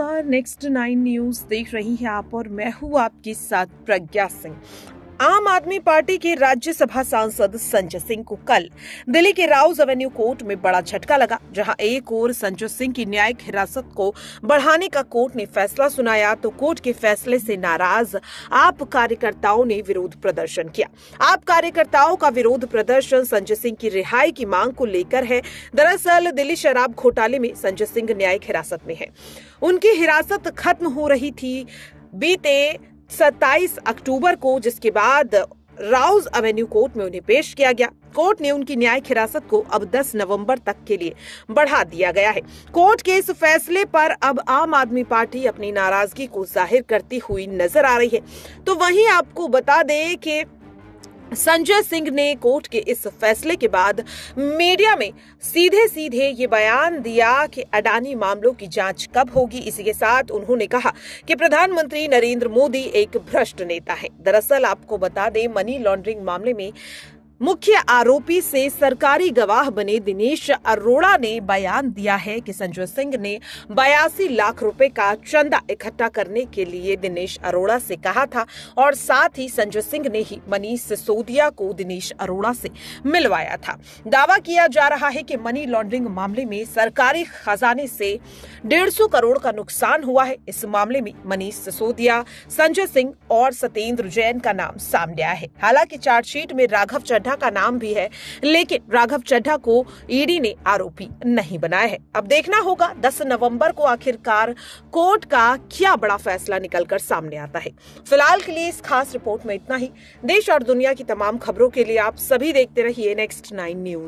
नमस्कार next nine news देख रही हैं आप और मैं हूँ आपके साथ प्रज्ञा सिंह आम आदमी पार्टी के राज्यसभा सांसद संजय सिंह को कल दिल्ली के राउज एवेन्यू कोर्ट में बड़ा झटका लगा जहां एक ओर संजय सिंह की न्यायिक हिरासत को बढ़ाने का कोर्ट ने फैसला सुनाया तो कोर्ट के फैसले से नाराज आप कार्यकर्ताओं ने विरोध प्रदर्शन किया आप कार्यकर्ताओं का विरोध प्रदर्शन संजय सिंह की रिहाई की मांग को लेकर है दरअसल दिल्ली शराब घोटाले में संजय सिंह न्यायिक हिरासत में है उनकी हिरासत खत्म हो रही थी बीते 27 अक्टूबर को जिसके बाद राउज एवेन्यू कोर्ट में उन्हें पेश किया गया कोर्ट ने उनकी न्यायिक हिरासत को अब 10 नवंबर तक के लिए बढ़ा दिया गया है कोर्ट के इस फैसले पर अब आम आदमी पार्टी अपनी नाराजगी को जाहिर करती हुई नजर आ रही है तो वहीं आपको बता दें कि संजय सिंह ने कोर्ट के इस फैसले के बाद मीडिया में सीधे सीधे ये बयान दिया कि अडानी मामलों की जांच कब होगी इसी के साथ उन्होंने कहा कि प्रधानमंत्री नरेंद्र मोदी एक भ्रष्ट नेता है दरअसल आपको बता दें मनी लॉन्ड्रिंग मामले में मुख्य आरोपी से सरकारी गवाह बने दिनेश अरोड़ा ने बयान दिया है कि संजय सिंह ने बयासी लाख रुपए का चंदा इकट्ठा करने के लिए दिनेश अरोड़ा से कहा था और साथ ही संजय सिंह ने ही मनीष सिसोदिया को दिनेश अरोड़ा से मिलवाया था दावा किया जा रहा है कि मनी लॉन्ड्रिंग मामले में सरकारी खजाने से डेढ़ करोड़ का नुकसान हुआ है इस मामले में मनीष सिसोदिया संजय सिंह और सत्येंद्र जैन का नाम सामने आया है हालांकि चार्जशीट में राघव चड्ढा चड्ढा का नाम भी है लेकिन राघव चड्ढा को ईडी ने आरोपी नहीं बनाया है अब देखना होगा दस नवम्बर को आखिरकार कोर्ट का क्या बड़ा फैसला निकलकर सामने आता है फिलहाल के लिए इस खास रिपोर्ट में इतना ही देश और दुनिया की तमाम खबरों के लिए आप सभी देखते रहिए नेक्स्ट नाइन न्यूज